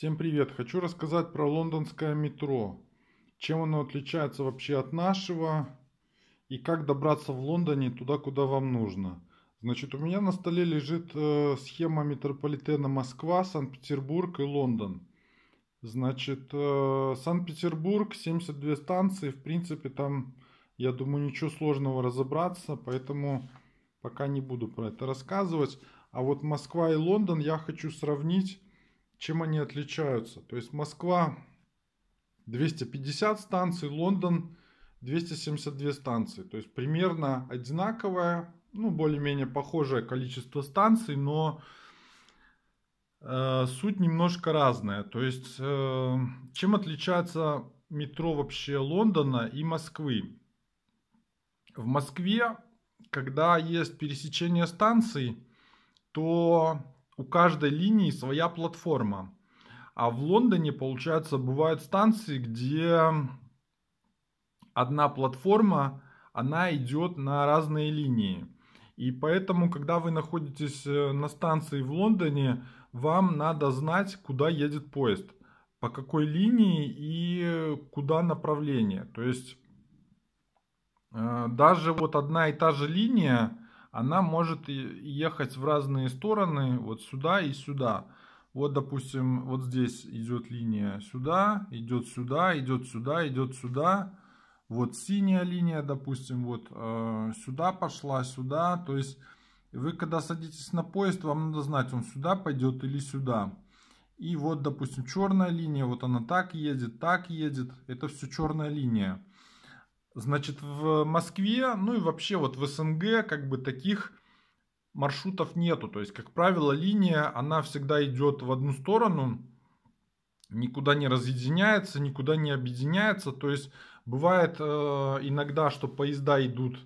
Всем привет! Хочу рассказать про лондонское метро. Чем оно отличается вообще от нашего и как добраться в Лондоне туда, куда вам нужно. Значит, у меня на столе лежит э, схема метрополитена Москва, Санкт-Петербург и Лондон. Значит, э, Санкт-Петербург, 72 станции, в принципе, там, я думаю, ничего сложного разобраться, поэтому пока не буду про это рассказывать. А вот Москва и Лондон я хочу сравнить чем они отличаются? То есть Москва 250 станций, Лондон 272 станции. То есть примерно одинаковое, ну более-менее похожее количество станций, но э, суть немножко разная. То есть э, чем отличается метро вообще Лондона и Москвы? В Москве, когда есть пересечение станций, то у каждой линии своя платформа. А в Лондоне, получается, бывают станции, где одна платформа, она идет на разные линии. И поэтому, когда вы находитесь э, на станции в Лондоне, вам надо знать, куда едет поезд, по какой линии и куда направление. То есть э, даже вот одна и та же линия, она может ехать в разные стороны, вот сюда и сюда. Вот, допустим, вот здесь идет линия сюда, идет сюда, идет сюда, идет сюда. Вот синяя линия, допустим, вот э, сюда пошла, сюда. То есть вы, когда садитесь на поезд, вам надо знать, он сюда пойдет или сюда. И вот, допустим, черная линия, вот она так едет, так едет. Это все черная линия. Значит, в Москве, ну и вообще вот в СНГ как бы таких маршрутов нету. То есть, как правило, линия, она всегда идет в одну сторону, никуда не разъединяется, никуда не объединяется. То есть, бывает э, иногда, что поезда идут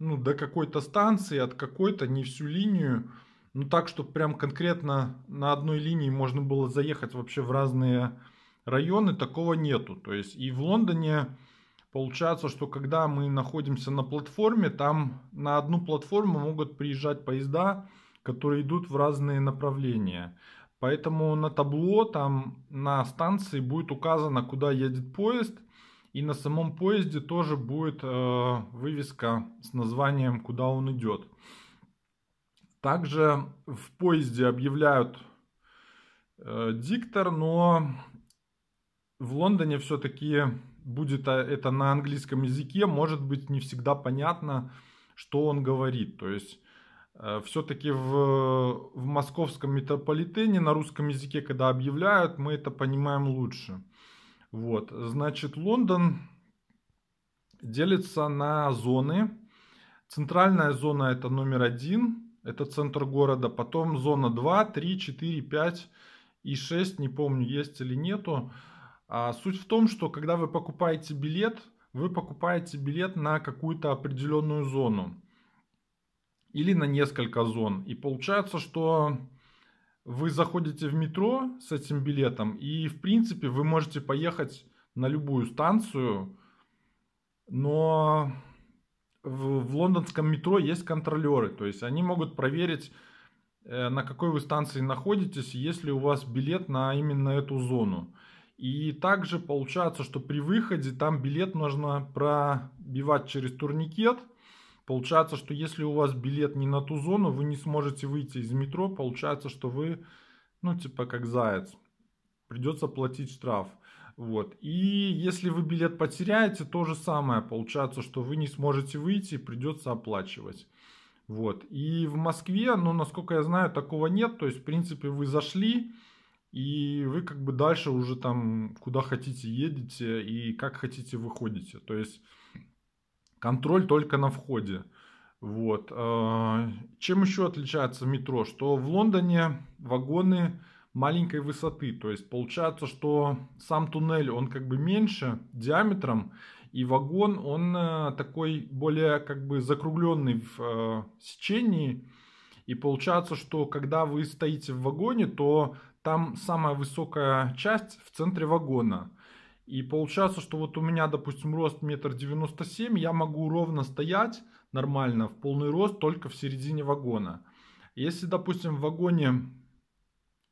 ну, до какой-то станции, от какой-то, не всю линию. Ну, так, чтобы прям конкретно на одной линии можно было заехать вообще в разные районы, такого нету. То есть, и в Лондоне Получается, что когда мы находимся на платформе, там на одну платформу могут приезжать поезда, которые идут в разные направления. Поэтому на табло там на станции будет указано, куда едет поезд. И на самом поезде тоже будет э, вывеска с названием, куда он идет. Также в поезде объявляют э, диктор, но в Лондоне все-таки будет а, это на английском языке, может быть не всегда понятно, что он говорит. То есть э, все-таки в, в московском метрополитене на русском языке, когда объявляют, мы это понимаем лучше. Вот, значит, Лондон делится на зоны. Центральная зона это номер один, это центр города. Потом зона 2, 3, 4, 5 и 6, не помню, есть или нету. А суть в том, что когда вы покупаете билет, вы покупаете билет на какую-то определенную зону или на несколько зон. И получается, что вы заходите в метро с этим билетом, и в принципе вы можете поехать на любую станцию, но в, в лондонском метро есть контролеры, то есть они могут проверить, э, на какой вы станции находитесь, если у вас билет на именно эту зону. И также получается, что при выходе там билет нужно пробивать через турникет. Получается, что если у вас билет не на ту зону, вы не сможете выйти из метро. Получается, что вы, ну, типа как заяц. Придется платить штраф. Вот. И если вы билет потеряете, то же самое. Получается, что вы не сможете выйти, придется оплачивать. Вот. И в Москве, ну, насколько я знаю, такого нет. То есть, в принципе, вы зашли, и вы как бы дальше уже там куда хотите едете и как хотите выходите. То есть контроль только на входе. Вот. А, чем еще отличается метро? Что в Лондоне вагоны маленькой высоты. То есть получается, что сам туннель, он как бы меньше диаметром, и вагон, он э, такой более как бы закругленный в э, сечении. И получается, что когда вы стоите в вагоне, то там самая высокая часть в центре вагона. И получается, что вот у меня, допустим, рост метр девяносто семь, я могу ровно стоять нормально в полный рост только в середине вагона. Если, допустим, в вагоне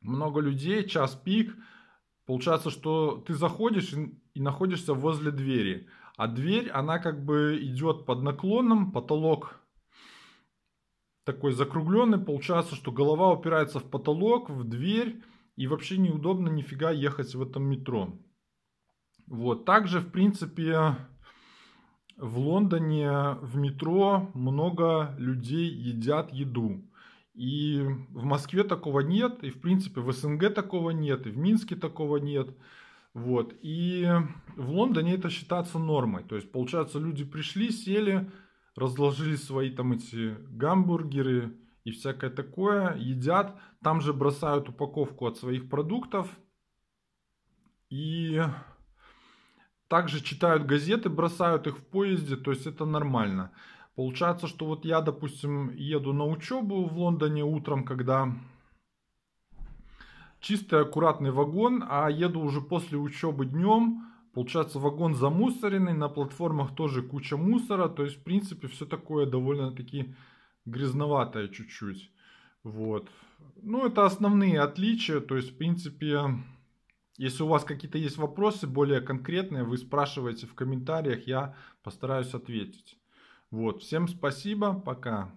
много людей, час пик, получается, что ты заходишь и, и находишься возле двери. А дверь, она как бы идет под наклоном, потолок такой закругленный, получается, что голова упирается в потолок, в дверь, и вообще неудобно нифига ехать в этом метро. Вот, также, в принципе, в Лондоне в метро много людей едят еду. И в Москве такого нет, и в принципе в СНГ такого нет, и в Минске такого нет. Вот. И в Лондоне это считаться нормой. То есть, получается, люди пришли, сели, разложили свои там эти гамбургеры, и всякое такое, едят. Там же бросают упаковку от своих продуктов. И также читают газеты, бросают их в поезде, то есть это нормально. Получается, что вот я, допустим, еду на учебу в Лондоне утром, когда чистый аккуратный вагон, а еду уже после учебы днем. Получается, вагон замусоренный, на платформах тоже куча мусора. То есть, в принципе, все такое довольно-таки грязноватая чуть-чуть. Вот. Ну, это основные отличия. То есть, в принципе, если у вас какие-то есть вопросы более конкретные, вы спрашиваете в комментариях, я постараюсь ответить. Вот. Всем спасибо. Пока.